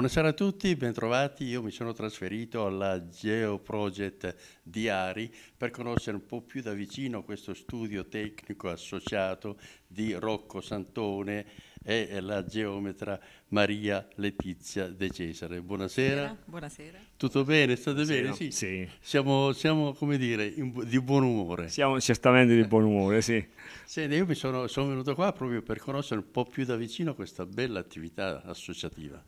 Buonasera a tutti, bentrovati. Io mi sono trasferito alla GeoProject di Ari per conoscere un po' più da vicino questo studio tecnico associato di Rocco Santone e la geometra Maria Letizia De Cesare. Buonasera. Buonasera. Tutto bene? State sì, bene? Sì. sì. Siamo, siamo, come dire, in, di buon umore. Siamo certamente di buon umore, sì. Senti, io sono, sono venuto qua proprio per conoscere un po' più da vicino questa bella attività associativa.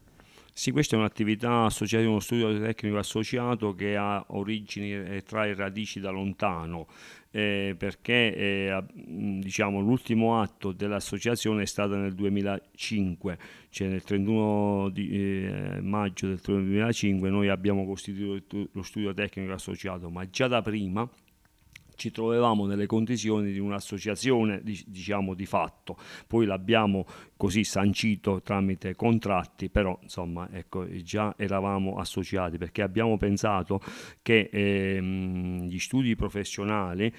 Sì, questa è un'attività associata a uno studio tecnico associato che ha origini e eh, trae radici da lontano. Eh, perché eh, diciamo, l'ultimo atto dell'associazione è stato nel 2005, cioè nel 31 di, eh, maggio del 2005 noi abbiamo costituito lo studio tecnico associato, ma già da prima ci trovavamo nelle condizioni di un'associazione diciamo di fatto poi l'abbiamo così sancito tramite contratti però insomma ecco già eravamo associati perché abbiamo pensato che ehm, gli studi professionali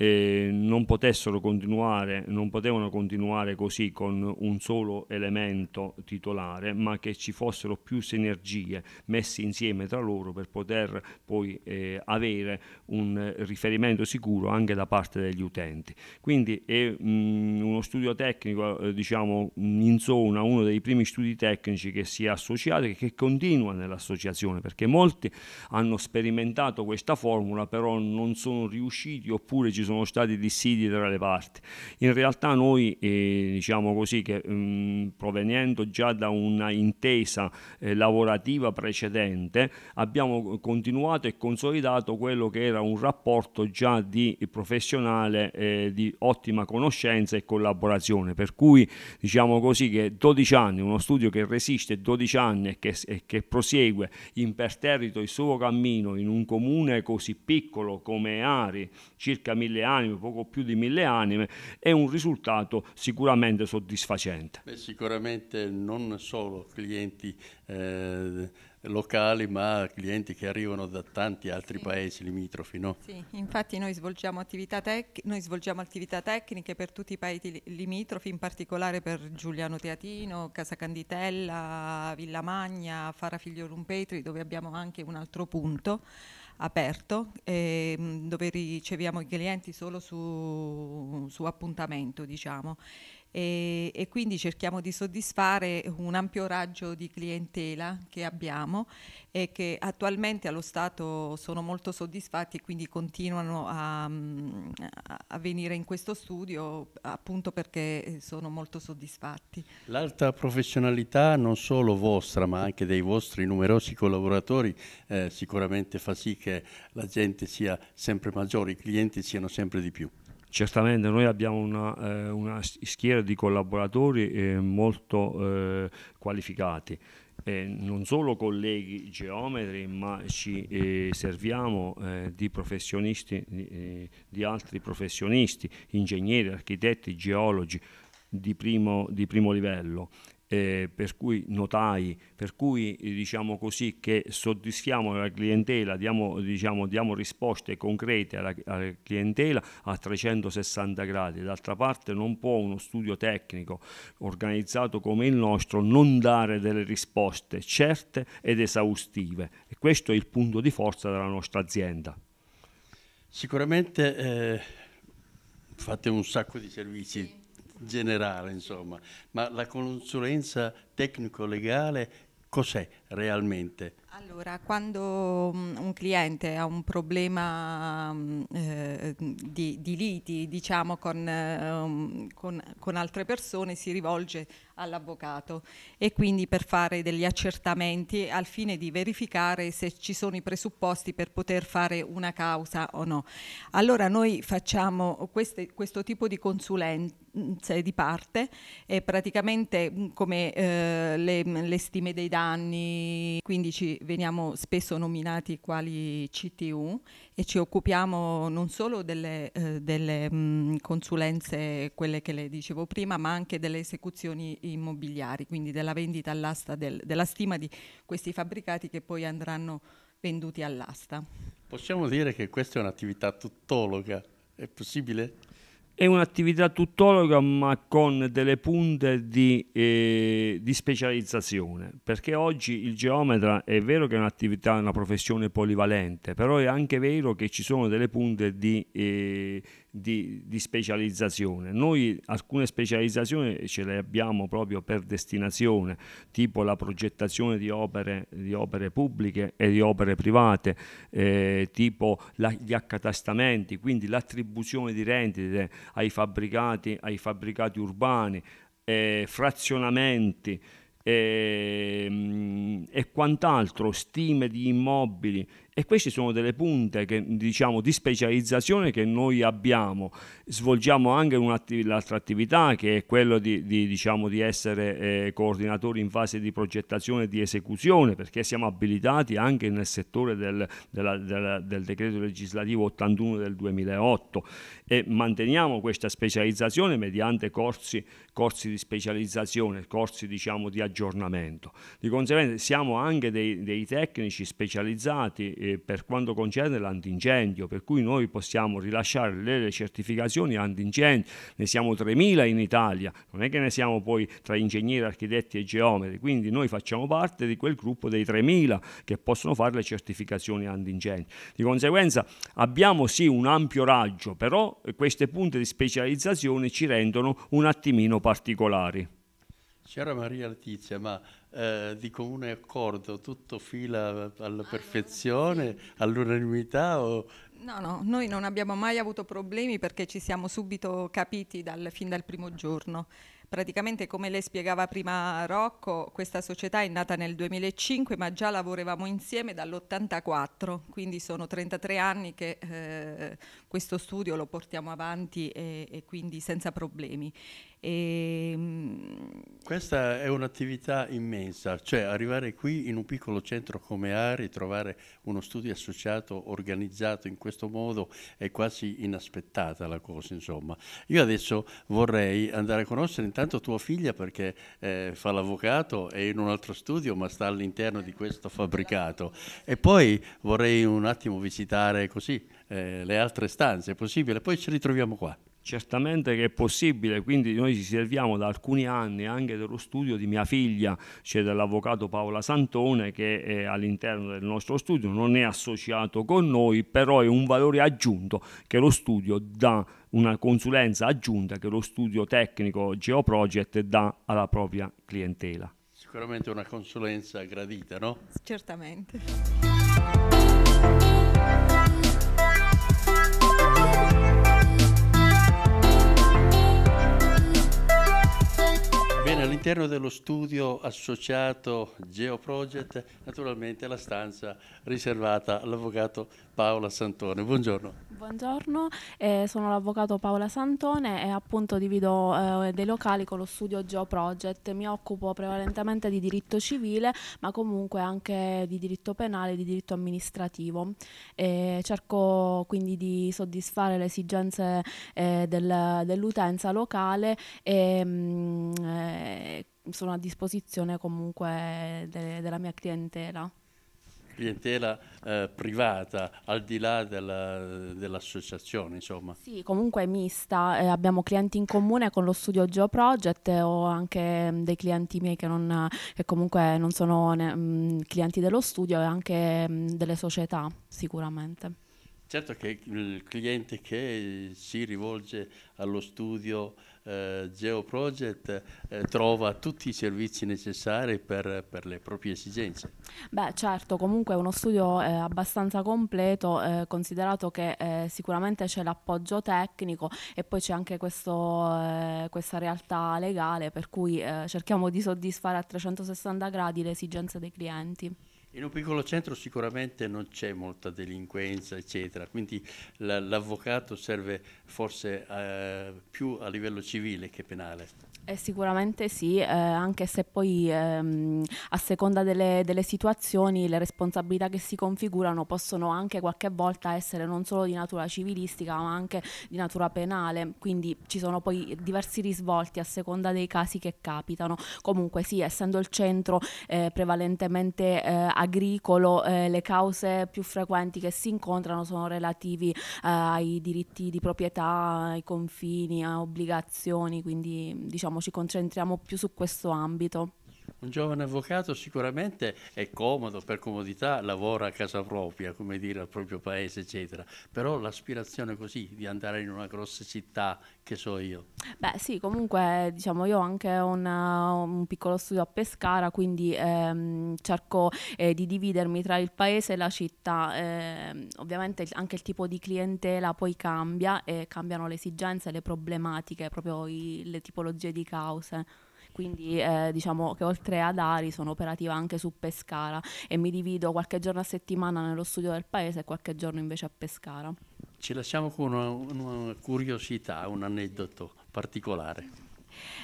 eh, non potessero continuare, non potevano continuare così con un solo elemento titolare, ma che ci fossero più sinergie messe insieme tra loro per poter poi eh, avere un riferimento sicuro anche da parte degli utenti. Quindi è mh, mm, uno studio tecnico, eh, diciamo in zona, uno dei primi studi tecnici che si è associato e che continua nell'associazione, perché molti hanno sperimentato questa formula, però non sono riusciti oppure ci sono sono stati dissidi tra le parti. In realtà noi, eh, diciamo così, che mh, provenendo già da una intesa eh, lavorativa precedente, abbiamo eh, continuato e consolidato quello che era un rapporto già di professionale eh, di ottima conoscenza e collaborazione, per cui diciamo così che 12 anni, uno studio che resiste 12 anni e che, e che prosegue imperterrito il suo cammino in un comune così piccolo come Ari, circa 1000 mille anime, poco più di mille anime, è un risultato sicuramente soddisfacente. Beh, sicuramente non solo clienti eh, locali ma clienti che arrivano da tanti altri sì. paesi limitrofi. No? Sì, infatti noi svolgiamo, tec- noi svolgiamo, attività tecniche per tutti i paesi limitrofi, in particolare per Giuliano Teatino, Casa Canditella, Villa Magna, Farafiglio Lumpetri, dove abbiamo anche un altro punto aperto eh, dove riceviamo i clienti solo su, su appuntamento diciamo e, e, quindi cerchiamo di soddisfare un ampio raggio di clientela che abbiamo e che attualmente allo Stato sono molto soddisfatti e quindi continuano a, a venire in questo studio appunto perché sono molto soddisfatti. L'alta professionalità non solo vostra ma anche dei vostri numerosi collaboratori eh, sicuramente fa sì che la gente sia sempre maggiore, i clienti siano sempre di più. Certamente noi abbiamo una, eh, una schiera di collaboratori eh, molto eh, qualificati. non solo colleghi geometri, ma ci eh, serviamo eh, di professionisti, di, di altri professionisti, ingegneri, architetti, geologi, di primo, di primo, livello eh, per cui notai, per cui eh, diciamo così che soddisfiamo la clientela, diamo, diciamo, diamo risposte concrete alla, alla, clientela a 360 gradi. D'altra parte non può uno studio tecnico organizzato come il nostro non dare delle risposte certe ed esaustive e questo è il punto di forza della nostra azienda. Sicuramente eh, fate un sacco di servizi generale, insomma, ma la consulenza tecnico-legale cos'è? realmente? Allora, quando mm, un cliente ha un problema mm, eh, di, di, liti, diciamo, con, eh, con, con, altre persone, si rivolge all'avvocato e quindi per fare degli accertamenti al fine di verificare se ci sono i presupposti per poter fare una causa o no. Allora noi facciamo queste, questo tipo di consulenze di parte, e eh, praticamente mm, come eh, le, le stime dei danni, 2015 veniamo spesso nominati quali CTU e ci occupiamo non solo delle, eh, delle mh, mm, consulenze, quelle che le dicevo prima, ma anche delle esecuzioni immobiliari, quindi della vendita all'asta, del, della stima di questi fabbricati che poi andranno venduti all'asta. Possiamo dire che questa è un'attività tuttologa, è possibile? è un'attività tuttologa ma con delle punte di, eh, di, specializzazione perché oggi il geometra è vero che è un'attività, una professione polivalente però è anche vero che ci sono delle punte di, eh, di, di, specializzazione. Noi alcune specializzazioni ce le abbiamo proprio per destinazione, tipo la progettazione di opere, di opere pubbliche e di opere private, eh, tipo la, gli accatastamenti, quindi l'attribuzione di rendite ai fabbricati, ai fabbricati urbani, eh, frazionamenti e, ehm, e, quant'altro, stime di immobili e queste sono delle punte che, diciamo, di specializzazione che noi abbiamo. Svolgiamo anche l'altra attività che è quella di, di, diciamo, di essere eh, coordinatori in fase di progettazione e di esecuzione perché siamo abilitati anche nel settore del, della, della, del decreto legislativo 81 del 2008 e manteniamo questa specializzazione mediante corsi, corsi di specializzazione, corsi diciamo, di aggiornamento. Di conseguenza siamo anche dei, dei tecnici specializzati eh, per quanto concerne l'antincendio, per cui noi possiamo rilasciare le certificazioni antincendio, ne siamo 3.000 in Italia, non è che ne siamo poi tra ingegneri, architetti e geometri, quindi noi facciamo parte di quel gruppo dei 3.000 che possono fare le certificazioni antincendio. Di conseguenza abbiamo sì un ampio raggio, però queste punte di specializzazione ci rendono un attimino particolari. C'era Maria Letizia, ma eh, di comune accordo, tutto fila alla ah, perfezione, all'unanimità o No, no, noi non abbiamo mai avuto problemi perché ci siamo subito capiti dal, fin dal primo giorno. Praticamente come le spiegava prima Rocco, questa società è nata nel 2005 ma già lavoravamo insieme dall'84, quindi sono 33 anni che eh, questo studio lo portiamo avanti e, e quindi senza problemi. E, ehm, Questa è un'attività immensa, cioè arrivare qui in un piccolo centro come Ari, trovare uno studio associato organizzato in questo modo è quasi inaspettata la cosa, insomma. Io adesso vorrei andare a conoscere intanto tanto tua figlia perché eh, fa l'avvocato è in un altro studio ma sta all'interno di questo fabbricato e poi vorrei un attimo visitare così eh, le altre stanze, è possibile, poi ci ritroviamo qua. Certamente che è possibile, quindi noi ci serviamo da alcuni anni anche dello studio di mia figlia, cioè dell'avvocato Paola Santone che è all'interno del nostro studio, non è associato con noi, però è un valore aggiunto che lo studio dà, una consulenza aggiunta che lo studio tecnico GeoProject dà alla propria clientela. Sicuramente una consulenza gradita, no? Certamente. All'interno dello studio associato Geoproject, naturalmente la stanza riservata all'avvocato Paola Santone. Buongiorno. Buongiorno, eh, sono l'avvocato Paola Santone e appunto divido eh, dei locali con lo studio Geo Project. Mi occupo prevalentemente di diritto civile, ma comunque anche di diritto penale e di diritto amministrativo. Eh, cerco quindi di soddisfare le esigenze eh, del, dell'utenza locale e mh, mm, eh, sono a disposizione comunque de della mia clientela clientela eh, privata, al di là dell'associazione, insomma? Sì, comunque è mista. Eh, abbiamo clienti in comune con lo studio Geo Project eh, ho anche mh, mm, dei clienti miei che, non, che comunque non sono ne, mh, mm, clienti dello studio e anche mh, mm, delle società, sicuramente. Certo che il cliente che si rivolge allo studio eh, GeoProject eh, trova tutti i servizi necessari per, per, le proprie esigenze. Beh certo, comunque è uno studio eh, abbastanza completo eh, considerato che eh, sicuramente c'è l'appoggio tecnico e poi c'è anche questo, eh, questa realtà legale per cui cerchiamo di soddisfare a 360 gradi le esigenze dei clienti. In un piccolo centro sicuramente non c'è molta delinquenza, eccetera, quindi l'avvocato serve forse eh, più a livello civile che penale. Eh, sicuramente sì, eh, anche se poi ehm, a seconda delle, delle, situazioni le responsabilità che si configurano possono anche qualche volta essere non solo di natura civilistica ma anche di natura penale, quindi ci sono poi diversi risvolti a seconda dei casi che capitano. Comunque sì, essendo il centro eh, prevalentemente eh, agricolo eh, le cause più frequenti che si incontrano sono relativi eh, ai diritti di proprietà, ai confini, a obbligazioni, quindi diciamo ci concentriamo più su questo ambito. Un giovane avvocato sicuramente è comodo, per comodità lavora a casa propria, come dire, al proprio paese, eccetera, però l'aspirazione così di andare in una grossa città, che so io. Beh sì, comunque diciamo io ho anche una, un piccolo studio a Pescara, quindi ehm, cerco eh, di dividermi tra il paese e la città. Eh, ovviamente anche il tipo di clientela poi cambia e cambiano le esigenze, le problematiche, proprio i, le tipologie di cause quindi eh, diciamo che oltre ad Ari sono operativa anche su Pescara e mi divido qualche giorno a settimana nello studio del paese e qualche giorno invece a Pescara. Ci lasciamo con una, una curiosità, un aneddoto particolare.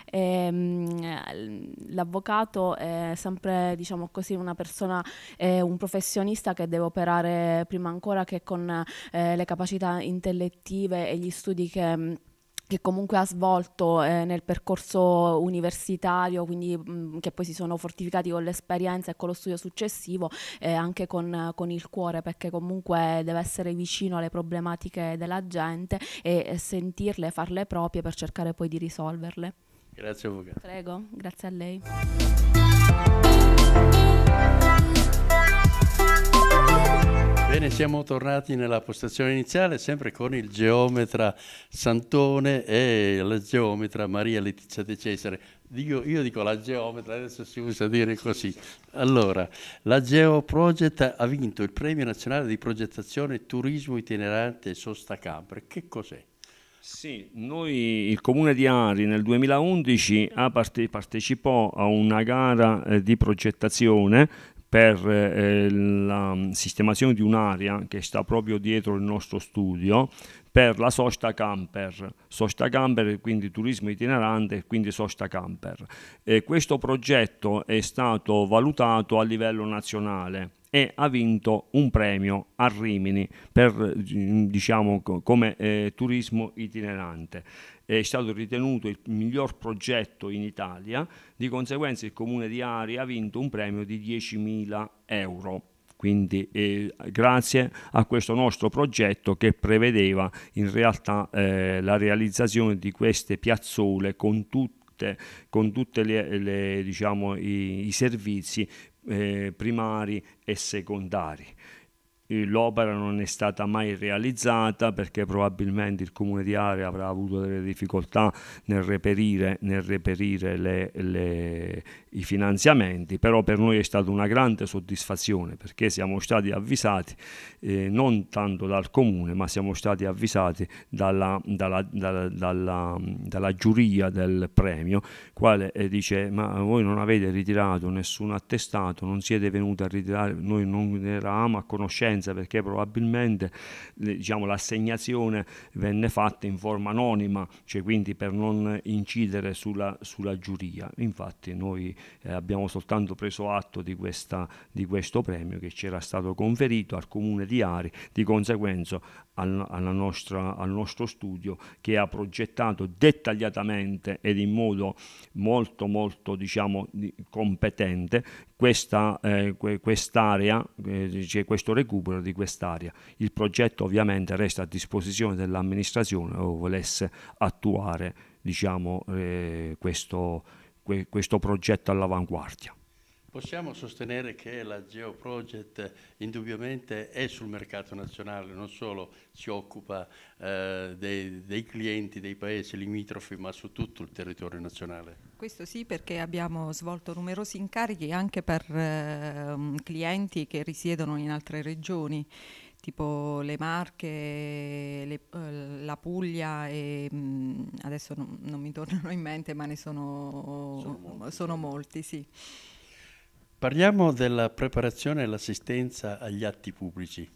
Eh, l'avvocato è sempre diciamo così, una persona, eh, un professionista che deve operare prima ancora che con eh, le capacità intellettive e gli studi che che comunque ha svolto eh, nel percorso universitario, quindi mh, che poi si sono fortificati con l'esperienza e con lo studio successivo, eh, anche con, con, il cuore, perché comunque deve essere vicino alle problematiche della gente e, sentirle, farle proprie per cercare poi di risolverle. Grazie Voga. Prego, grazie a lei. Siamo tornati nella postazione iniziale sempre con il geometra Santone e la geometra Maria Letizia De Cesare. Dico, io dico la geometra, adesso si usa dire così. Allora, la Geoproject ha vinto il premio nazionale di progettazione turismo itinerante Sosta Sostacapre. Che cos'è? Sì, noi, il comune di Ari nel 2011 parte, partecipò a una gara eh, di progettazione per eh, la sistemazione di un'area che sta proprio dietro il nostro studio per la sosta camper, sosta camper quindi turismo itinerante, quindi sosta camper. E questo progetto è stato valutato a livello nazionale e ha vinto un premio a Rimini per diciamo come eh, turismo itinerante è stato ritenuto il miglior progetto in Italia, di conseguenza il comune di Ari ha vinto un premio di 10.000 euro. Quindi eh, grazie a questo nostro progetto che prevedeva in realtà eh, la realizzazione di queste piazzole con tutti con tutti diciamo, i, i, servizi eh, primari e secondari l'opera non è stata mai realizzata perché probabilmente il comune di Area avrà avuto delle difficoltà nel reperire, nel reperire le, le, i finanziamenti, però per noi è stata una grande soddisfazione perché siamo stati avvisati eh, non tanto dal comune ma siamo stati avvisati dalla, dalla, dalla, dalla giuria del premio quale eh, dice ma voi non avete ritirato nessun attestato, non siete venuti a ritirare, noi non eravamo a conoscenza perché probabilmente eh, diciamo, l'assegnazione venne fatta in forma anonima, cioè quindi per non incidere sulla, sulla giuria. Infatti noi eh, abbiamo soltanto preso atto di, questa, di, questo premio che ci era stato conferito al comune di Ari, di conseguenza al, nostra, al nostro studio che ha progettato dettagliatamente ed in modo molto molto diciamo, competente questa, eh, quest'area, eh, cioè questo recupero di quest'area. Il progetto ovviamente resta a disposizione dell'amministrazione o volesse attuare diciamo, eh, questo, que questo progetto all'avanguardia. Possiamo sostenere che la GeoProject indubbiamente è sul mercato nazionale, non solo si occupa eh, dei, dei, clienti dei paesi limitrofi, ma su tutto il territorio nazionale. Questo sì, perché abbiamo svolto numerosi incarichi anche per eh, clienti che risiedono in altre regioni tipo le Marche, le, eh, la Puglia e mh, mm, adesso non, non, mi tornano in mente, ma ne sono, sono molti, sono molti sì. Parliamo della preparazione e l'assistenza agli atti pubblici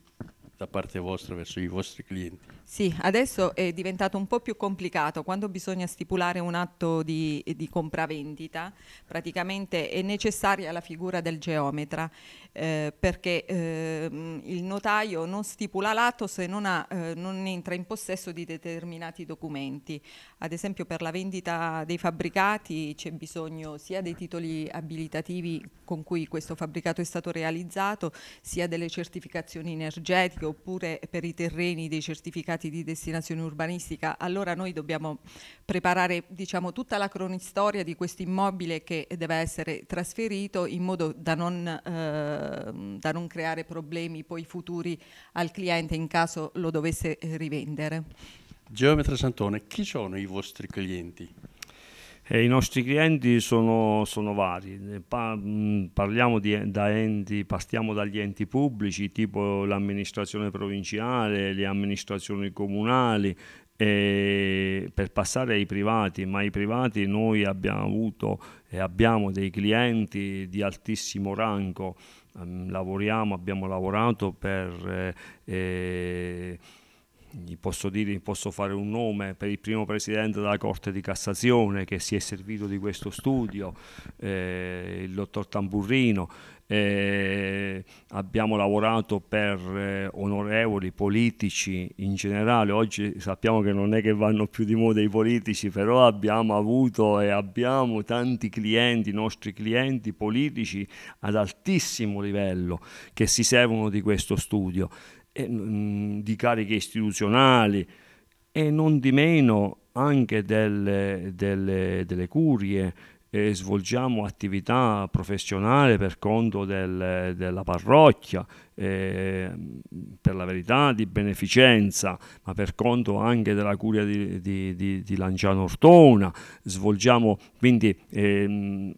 da parte vostra verso i vostri clienti? Sì, adesso è diventato un po' più complicato. Quando bisogna stipulare un atto di, di compravendita, praticamente è necessaria la figura del geometra, eh, perché eh, il notaio non stipula l'atto se non, ha, eh, non, entra in possesso di determinati documenti ad esempio per la vendita dei fabbricati c'è bisogno sia dei titoli abilitativi con cui questo fabbricato è stato realizzato, sia delle certificazioni energetiche oppure per i terreni dei certificati di destinazione urbanistica. Allora noi dobbiamo preparare diciamo, tutta la cronistoria di questo immobile che deve essere trasferito in modo da non, eh, da non creare problemi poi futuri al cliente in caso lo dovesse rivendere. Geometra Santone, chi sono i vostri clienti? Eh, I nostri clienti sono, sono vari, mm, parliamo di, da enti, partiamo dagli enti pubblici tipo l'amministrazione provinciale, le amministrazioni comunali, per passare ai privati, ma i privati noi abbiamo avuto e abbiamo dei clienti di altissimo rango, ehm, lavoriamo, abbiamo lavorato per... Eh, eh gli posso dire, gli posso fare un nome per il primo presidente della Corte di Cassazione che si è servito di questo studio, eh, il dottor Tamburrino. Eh, abbiamo lavorato per eh, onorevoli politici in generale, oggi sappiamo che non è che vanno più di moda i politici, però abbiamo avuto e abbiamo tanti clienti, nostri clienti politici ad altissimo livello che si servono di questo studio. Mm, di cariche istituzionali e non di meno anche delle, delle, delle curie, eh, svolgiamo attività professionale per conto del, della parrocchia eh, per la verità di beneficenza, ma per conto anche della curia di, di, di, di Lanciano Ortona, svolgiamo quindi eh,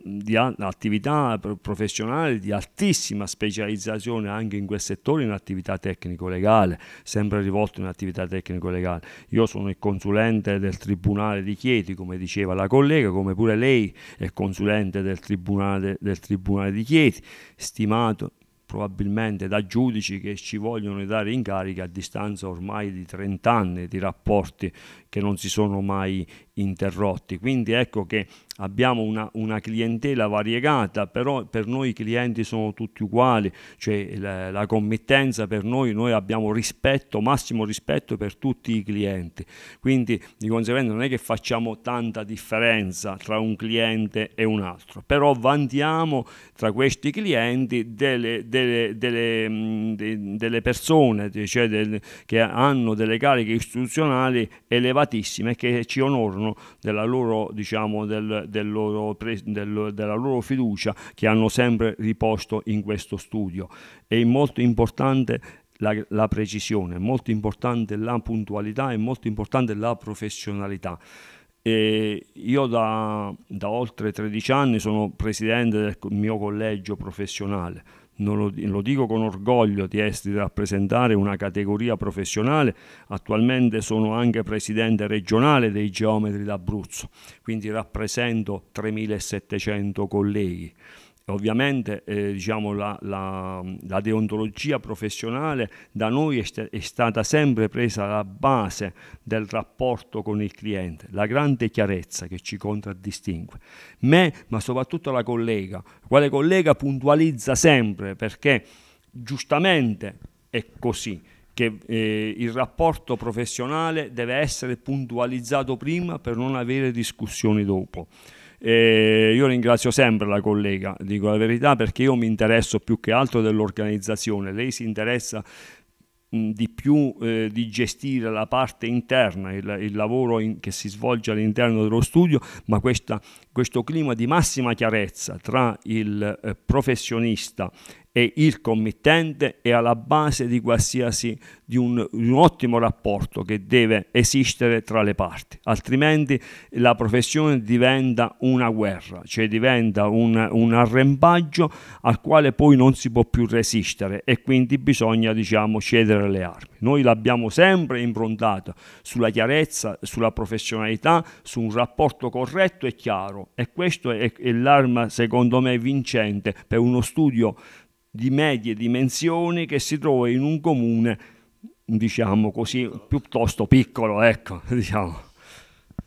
attività professionali di altissima specializzazione anche in quel settore in attività tecnico-legale, sempre rivolto in attività tecnico-legale. Io sono il consulente del Tribunale di Chieti, come diceva la collega, come pure lei è consulente del Tribunale, del tribunale di Chieti, stimato probabilmente da giudici che ci vogliono dare in carica a distanza ormai di 30 anni di rapporti che non si sono mai interrotti. Quindi ecco che abbiamo una, una clientela variegata, però per noi i clienti sono tutti uguali, cioè la, la committenza per noi, noi abbiamo rispetto, massimo rispetto per tutti i clienti. Quindi di conseguenza non è che facciamo tanta differenza tra un cliente e un altro, però vantiamo tra questi clienti delle, delle, delle, delle persone, cioè che hanno delle cariche istituzionali elevate riservatissime che ci onorano della loro, diciamo, del, del loro del, della loro fiducia che hanno sempre riposto in questo studio. È molto importante la, la, precisione, è molto importante la puntualità, è molto importante la professionalità. E io da, da oltre 13 anni sono presidente del mio collegio professionale lo, lo, dico con orgoglio di essere rappresentare una categoria professionale, attualmente sono anche presidente regionale dei geometri d'Abruzzo, quindi rappresento 3.700 colleghi. Ovviamente eh, diciamo, la, la, la, deontologia professionale da noi è, st è, stata sempre presa alla base del rapporto con il cliente, la grande chiarezza che ci contraddistingue. Me, ma soprattutto la collega, quale collega puntualizza sempre perché giustamente è così che eh, il rapporto professionale deve essere puntualizzato prima per non avere discussioni dopo. E io ringrazio sempre la collega, dico la verità, perché io mi interesso più che altro dell'organizzazione, lei si interessa di più eh, di gestire la parte interna, il, il lavoro in, che si svolge all'interno dello studio, ma questa, questo clima di massima chiarezza tra il eh, professionista e il committente è alla base di qualsiasi di un, un, ottimo rapporto che deve esistere tra le parti, altrimenti la professione diventa una guerra, cioè diventa un, un arrembaggio al quale poi non si può più resistere e quindi bisogna diciamo, cedere le armi. Noi l'abbiamo sempre improntato sulla chiarezza, sulla professionalità, su un rapporto corretto e chiaro e questa è, è l'arma secondo me vincente per uno studio di medie dimensioni che si trova in un comune, diciamo così, piuttosto piccolo, ecco, diciamo.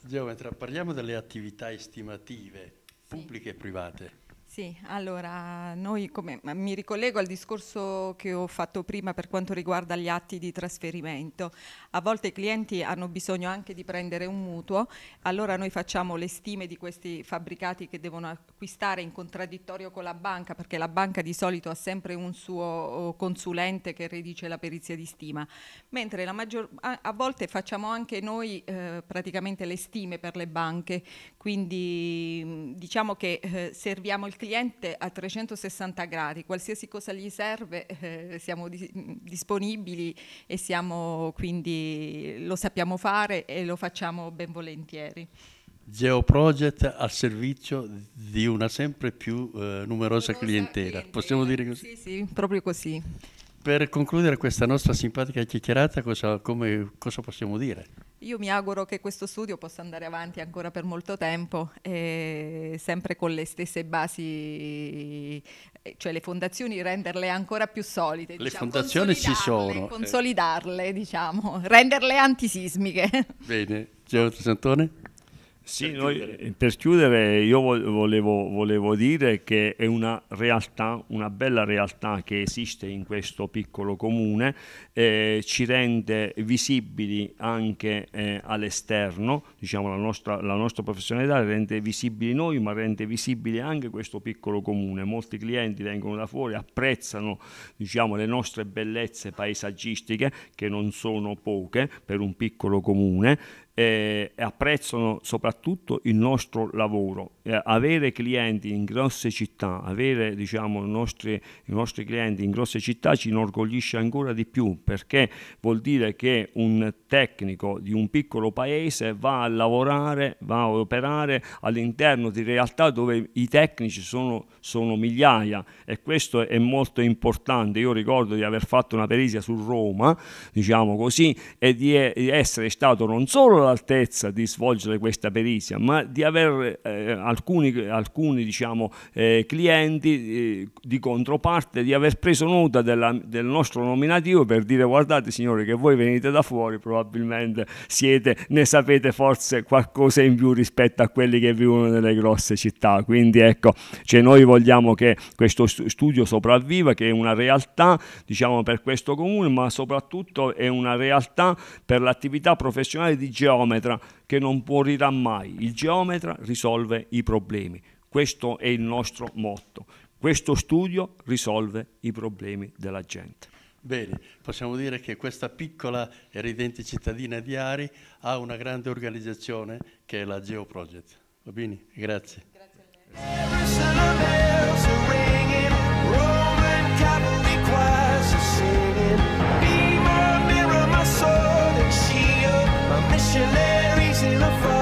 Geometra, parliamo delle attività estimative pubbliche e private. Sì, allora noi come, mi ricollego al discorso che ho fatto prima per quanto riguarda gli atti di trasferimento. A volte i clienti hanno bisogno anche di prendere un mutuo, allora noi facciamo le stime di questi fabbricati che devono acquistare in contraddittorio con la banca, perché la banca di solito ha sempre un suo consulente che redice la perizia di stima, mentre la maggior, a, a, volte facciamo anche noi eh, praticamente le stime per le banche, quindi diciamo che eh, serviamo il cliente cliente a 360 gradi, qualsiasi cosa gli serve eh, siamo di disponibili e siamo quindi lo sappiamo fare e lo facciamo ben volentieri. Geoproject al servizio di una sempre più eh, numerosa clientela. clientela, possiamo dire così? Sì, sì, proprio così. Per concludere questa nostra simpatica chiacchierata, cosa, come, cosa possiamo dire? Io mi auguro che questo studio possa andare avanti ancora per molto tempo, eh, sempre con le stesse basi, eh, cioè le fondazioni renderle ancora più solide. Le diciamo, fondazioni ci sono. Eh. Consolidarle, eh. diciamo, renderle antisismiche. Bene, Giorgio Santone. Sì, per, noi, chiudere. Eh, per chiudere io volevo, volevo, dire che è una realtà, una bella realtà che esiste in questo piccolo comune, eh, ci rende visibili anche eh, all'esterno, diciamo la nostra, la nostra professionalità rende visibili noi ma rende visibile anche questo piccolo comune, molti clienti vengono da fuori, apprezzano diciamo, le nostre bellezze paesaggistiche che non sono poche per un piccolo comune eh, apprezzano soprattutto il nostro lavoro. Eh, avere clienti in grosse città, avere diciamo, i, nostri, i nostri clienti in grosse città ci inorgoglisce ancora di più perché vuol dire che un tecnico di un piccolo paese va a lavorare, va a operare all'interno di realtà dove i tecnici sono, sono migliaia e questo è molto importante. Io ricordo di aver fatto una perizia su Roma, diciamo così, e di essere stato non solo all'altezza di svolgere questa perizia, ma di avere eh, alcuni, alcuni diciamo, eh, clienti eh, di controparte, di aver preso nota della, del nostro nominativo per dire guardate signori che voi venite da fuori, probabilmente siete, ne sapete forse qualcosa in più rispetto a quelli che vivono nelle grosse città. Quindi ecco, cioè noi vogliamo che questo studio sopravviva, che è una realtà diciamo, per questo comune, ma soprattutto è una realtà per l'attività professionale di geo geometra che non morirà mai. Il geometra risolve i problemi. Questo è il nostro motto. Questo studio risolve i problemi della gente. Bene, possiamo dire che questa piccola e ridente cittadina di Ari ha una grande organizzazione che è la GeoProject. Project. Va bene? Grazie. Grazie missionaries in a